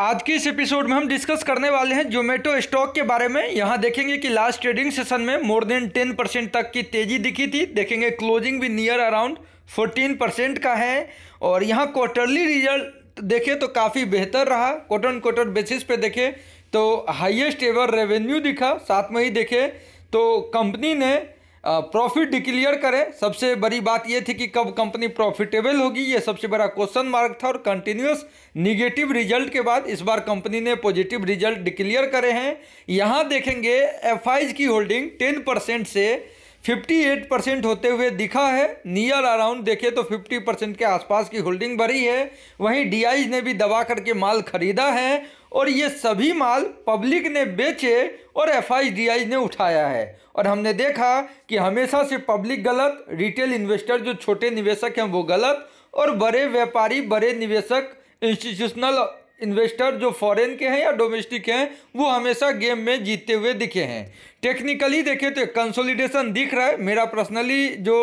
आज के इस एपिसोड में हम डिस्कस करने वाले हैं जोमेटो स्टॉक के बारे में यहाँ देखेंगे कि लास्ट ट्रेडिंग सेशन में मोर देन टेन परसेंट तक की तेजी दिखी थी देखेंगे क्लोजिंग भी नियर अराउंड फोर्टीन परसेंट का है और यहाँ क्वार्टरली रिजल्ट देखें तो काफ़ी बेहतर रहा क्वार्टर क्वार्टर बेसिस पे देखें तो हाइएस्ट एवर रेवेन्यू दिखा साथ में ही देखें तो कंपनी ने प्रॉफिट डिक्लियर करें सबसे बड़ी बात यह थी कि कब कंपनी प्रॉफिटेबल होगी ये सबसे बड़ा क्वेश्चन मार्क था और कंटिन्यूस निगेटिव रिजल्ट के बाद इस बार कंपनी ने पॉजिटिव रिजल्ट डिक्लियर करे हैं यहाँ देखेंगे एफ की होल्डिंग टेन परसेंट से 58 परसेंट होते हुए दिखा है नियर अराउंड देखिए तो 50 परसेंट के आसपास की होल्डिंग बढ़ी है वहीं डी ने भी दबा करके माल खरीदा है और ये सभी माल पब्लिक ने बेचे और एफआईडीआई ने उठाया है और हमने देखा कि हमेशा से पब्लिक गलत रिटेल इन्वेस्टर जो छोटे निवेशक हैं वो गलत और बड़े व्यापारी बड़े निवेशक इंस्टीट्यूशनल इन्वेस्टर जो फॉरेन के हैं या डोमेस्टिक हैं वो हमेशा गेम में जीतते हुए दिखे हैं टेक्निकली देखें तो कंसोलिडेशन दिख रहा है मेरा पर्सनली जो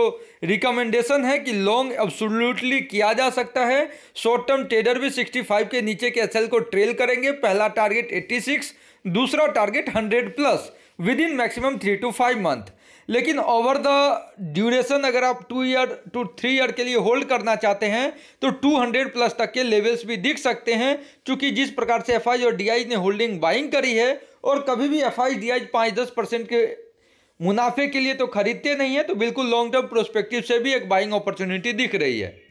रिकमेंडेशन है कि लॉन्ग एब्सोल्युटली किया जा सकता है शॉर्ट टर्म ट्रेडर भी 65 के नीचे के एसएल को ट्रेल करेंगे पहला टारगेट 86 दूसरा target 100 plus within maximum three to five month लेकिन ओवर द ड्यूरेशन अगर आप two year to three year के लिए होल्ड करना चाहते हैं तो 200 प्लस तक के लेवल्स भी दिख सकते हैं क्योंकि जिस प्रकार से एफ और डी ने होल्डिंग बाइंग करी है और कभी भी एफ आई डी आई पाँच दस परसेंट के मुनाफे के लिए तो खरीदते नहीं है तो बिल्कुल लॉन्ग टर्म प्रोस्पेक्टिव से भी एक बाइंग अपॉर्चुनिटी दिख रही है